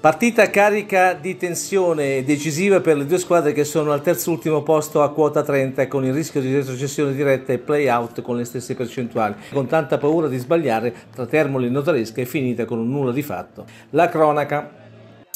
Partita carica di tensione decisiva per le due squadre che sono al terzo ultimo posto a quota 30 con il rischio di retrocessione diretta e play-out con le stesse percentuali, con tanta paura di sbagliare tra Termoli e Notaresca è finita con un nulla di fatto. La cronaca.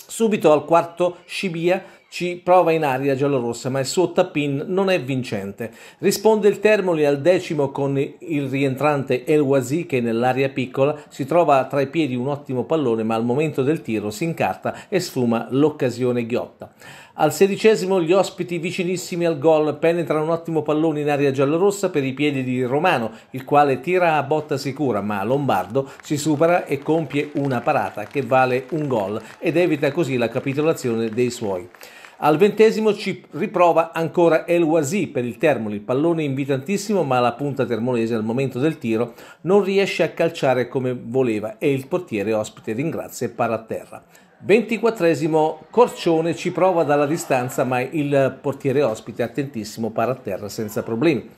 Subito al quarto Scibia ci prova in aria giallorossa, ma il suo tappin non è vincente. Risponde il Termoli al decimo con il rientrante El Wasi che nell'area piccola si trova tra i piedi un ottimo pallone, ma al momento del tiro si incarta e sfuma l'occasione ghiotta. Al sedicesimo gli ospiti vicinissimi al gol penetrano un ottimo pallone in area giallorossa per i piedi di Romano, il quale tira a botta sicura, ma Lombardo si supera e compie una parata che vale un gol ed evita così la capitolazione dei suoi. Al ventesimo ci riprova ancora El Wasi per il Termoli, pallone invitantissimo ma la punta termolese al momento del tiro non riesce a calciare come voleva e il portiere ospite ringrazia e para a terra. 24 Corcione ci prova dalla distanza ma il portiere ospite attentissimo para a terra senza problemi.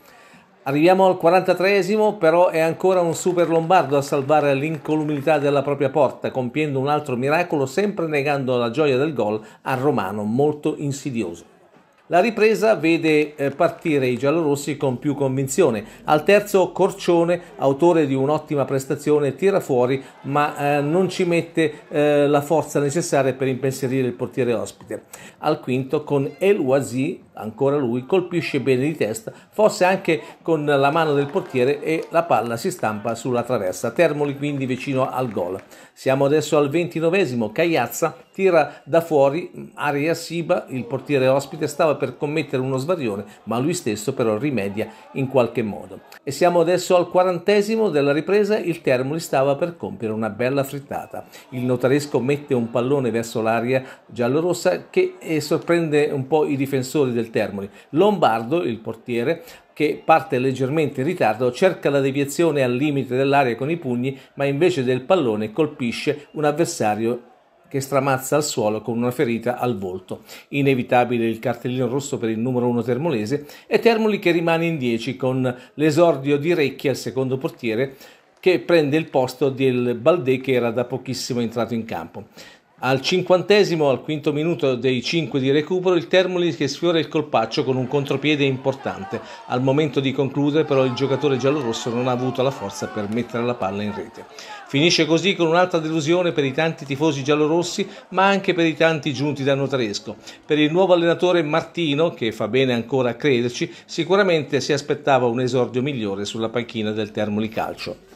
Arriviamo al 43esimo, però è ancora un super lombardo a salvare l'incolumità della propria porta, compiendo un altro miracolo, sempre negando la gioia del gol a Romano, molto insidioso. La ripresa vede eh, partire i giallorossi con più convinzione. Al terzo Corcione, autore di un'ottima prestazione, tira fuori ma eh, non ci mette eh, la forza necessaria per impensierire il portiere ospite. Al quinto con El Wazi, ancora lui, colpisce bene di testa, forse anche con la mano del portiere e la palla si stampa sulla traversa. Termoli quindi vicino al gol. Siamo adesso al ventinovesimo, Cagliazza tira da fuori Aria Siba, il portiere ospite, stava per commettere uno svarione, ma lui stesso però rimedia in qualche modo. E siamo adesso al quarantesimo della ripresa, il Termoli stava per compiere una bella frittata. Il notaresco mette un pallone verso l'aria giallorossa che eh, sorprende un po' i difensori del Termoli. Lombardo, il portiere, che parte leggermente in ritardo, cerca la deviazione al limite dell'area con i pugni, ma invece del pallone colpisce un avversario che stramazza al suolo con una ferita al volto. Inevitabile il cartellino rosso per il numero 1 termolese e Termoli che rimane in 10 con l'esordio di Recchi al secondo portiere che prende il posto del Baldè che era da pochissimo entrato in campo. Al cinquantesimo, al quinto minuto dei cinque di recupero, il Termoli che sfiora il colpaccio con un contropiede importante. Al momento di concludere, però, il giocatore giallorosso non ha avuto la forza per mettere la palla in rete. Finisce così con un'altra delusione per i tanti tifosi giallorossi, ma anche per i tanti giunti da Notaresco. Per il nuovo allenatore Martino, che fa bene ancora a crederci, sicuramente si aspettava un esordio migliore sulla panchina del Termoli Calcio.